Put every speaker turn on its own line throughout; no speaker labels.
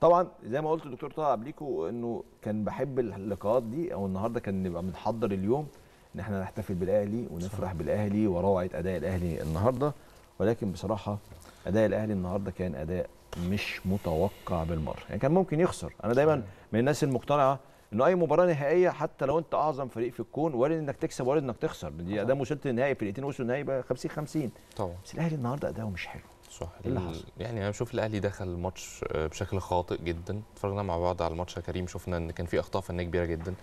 طبعا زي ما قلت الدكتور طه قبليكو انه كان بحب اللقاءات دي او النهارده كان نبقى بنحضر اليوم ان احنا نحتفل بالاهلي ونفرح صح. بالاهلي وروعه اداء الاهلي النهارده ولكن بصراحه اداء الاهلي النهارده كان اداء مش متوقع بالمره يعني كان ممكن يخسر انا دايما من الناس المقتنعه انه اي مباراه نهائيه حتى لو انت اعظم فريق في الكون وارد انك تكسب وارد انك تخسر دي اداء وصلت النهائي فرقتين وصلوا النهائي بقى 50 50 طبعا بس الاهلي النهارده اداؤه مش حلو صح ايه اللي حصل؟
يعني انا بشوف الاهلي دخل الماتش آه، بشكل خاطئ جدا اتفرجنا مع بعض على الماتش يا كريم شفنا ان كان في اخطاء فنيه كبيره جدا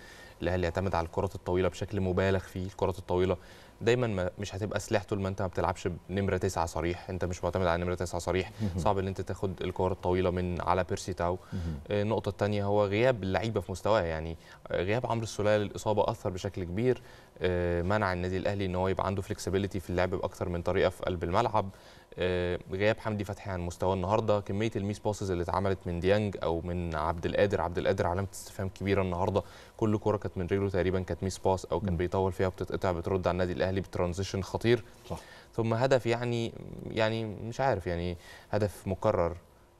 الاهلي يعتمد على الكرات الطويله بشكل مبالغ فيه الكرات الطويله دايما ما مش هتبقى سلاح طول ما انت ما بتلعبش بنمره تسعه صريح انت مش معتمد على نمره تسعه صريح صعب ان انت تاخد الكور الطويله من على بيرسي تاو آه، النقطه الثانيه هو غياب اللعيبه في مستواه يعني آه، غياب عمرو السلاله للاصابه اثر بشكل كبير آه، منع النادي الاهلي ان هو يبقى عنده فلكسبيليتي في اللعب باكثر من طريقه في قلب الملعب غياب حمدي فتحي عن مستواه النهارده كميه الميس باسز اللي اتعملت من ديانج او من عبد القادر عبد القادر علامه استفهام كبيره النهارده كل كوره كانت من رجله تقريبا كانت ميس باس او كان بيطول فيها بتتقطع بترد على النادي الاهلي بترانزيشن خطير صح. ثم هدف يعني يعني مش عارف يعني هدف مكرر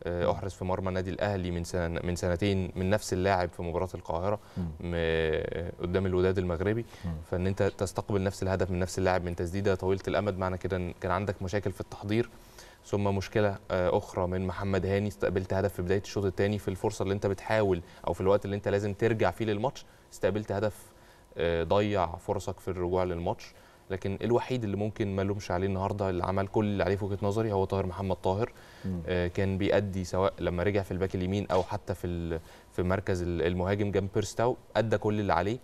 آه، احرز في مرمى النادي الاهلي من سنة من سنتين من نفس اللاعب في مباراه القاهره آه، قدام الوداد المغربي فان انت تستقبل نفس الهدف من نفس اللاعب من تسديده طويله الامد معنى كده ان كان عندك مشاكل في التحضير ثم مشكله آه، اخرى من محمد هاني استقبلت هدف في بدايه الشوط الثاني في الفرصه اللي انت بتحاول او في الوقت اللي انت لازم ترجع فيه للماتش استقبلت هدف ضيع فرصك في الرجوع للماتش لكن الوحيد اللي ممكن ما لومش عليه النهارده اللي عمل كل اللي عليه في وجهه نظري هو طاهر محمد طاهر آه كان بيأدي سواء لما رجع في الباك اليمين او حتى في في مركز المهاجم جنب بيرستاو ادى كل اللي عليه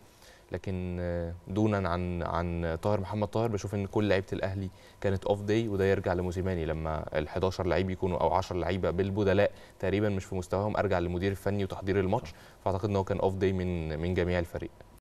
لكن آه، دونا عن عن طاهر محمد طاهر بشوف ان كل لعيبه الاهلي كانت اوف داي وده يرجع لموسيماني لما ال11 لعيب يكونوا او 10 لعيبه بالبدلاء تقريبا مش في مستواهم ارجع للمدير الفني وتحضير الماتش فاعتقد ان هو كان اوف داي من من جميع الفريق